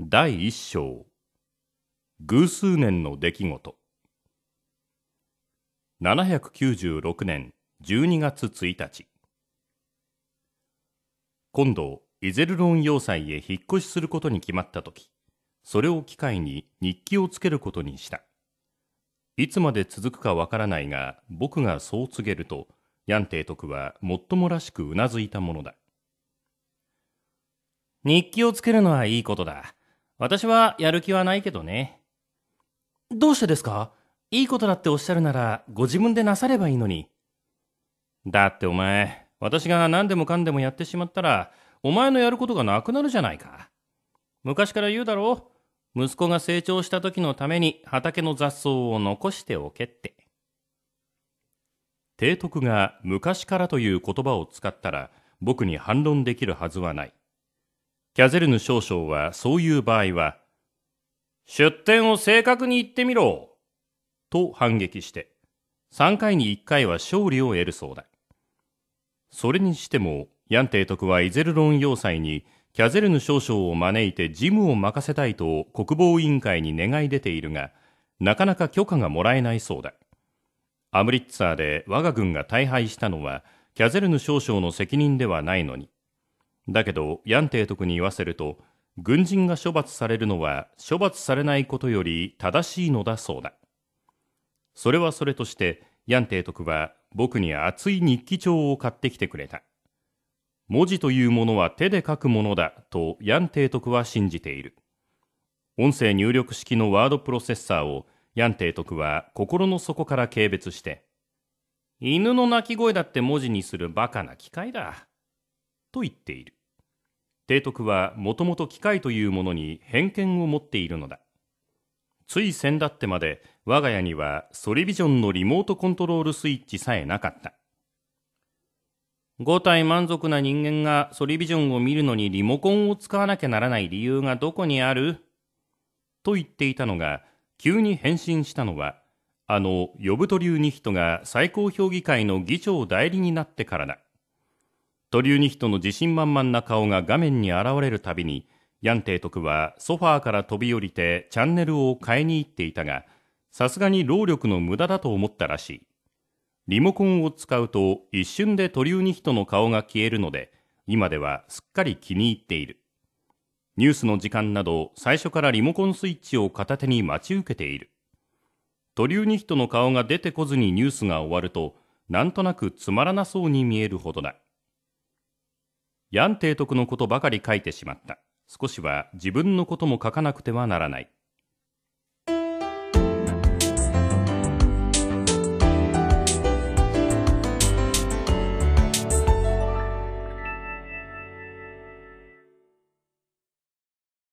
第一章偶数年の出来事796年12月1日今度イゼルロン要塞へ引っ越しすることに決まった時それを機会に日記をつけることにしたいつまで続くかわからないが僕がそう告げるとヤン提督はもっともらしくうなずいたものだ日記をつけるのはいいことだ私はやる気はないけどね。どうしてですかいいことだっておっしゃるなら、ご自分でなさればいいのに。だってお前、私が何でもかんでもやってしまったら、お前のやることがなくなるじゃないか。昔から言うだろう。息子が成長した時のために畑の雑草を残しておけって。提督が昔からという言葉を使ったら、僕に反論できるはずはない。キャゼルヌ少将はそういう場合は、出典を正確に言ってみろと反撃して、3回に1回は勝利を得るそうだ。それにしても、ヤン提督はイゼルロン要塞にキャゼルヌ少将を招いて事務を任せたいと国防委員会に願い出ているが、なかなか許可がもらえないそうだ。アムリッツァーで我が軍が大敗したのは、キャゼルヌ少将の責任ではないのに、だけど、ヤン提督に言わせると、軍人が処罰されるのは処罰されないことより正しいのだそうだ。それはそれとして、ヤン提督は僕に熱い日記帳を買ってきてくれた。文字というものは手で書くものだとヤン提督は信じている。音声入力式のワードプロセッサーをヤン提督は心の底から軽蔑して、犬の鳴き声だって文字にするバカな機械だ。と言っている提督はもともと機械というものに偏見を持っているのだつい先だってまで我が家にはソリビジョンのリモートコントロールスイッチさえなかった五体満足な人間がソリビジョンを見るのにリモコンを使わなきゃならない理由がどこにあると言っていたのが急に返信したのはあのヨブト流ニヒトが最高評議会の議長代理になってからだトリューニヒトの自信満々な顔が画面に現れるたびに、ヤン提督はソファーから飛び降りてチャンネルを変えに行っていたが、さすがに労力の無駄だと思ったらしい。リモコンを使うと一瞬でトリューニヒトの顔が消えるので、今ではすっかり気に入っている。ニュースの時間など最初からリモコンスイッチを片手に待ち受けている。トリューニヒトの顔が出てこずにニュースが終わると、なんとなくつまらなそうに見えるほどだ。ヤン提督のことばかり書いてしまった。少しは自分のことも書かなくてはならない。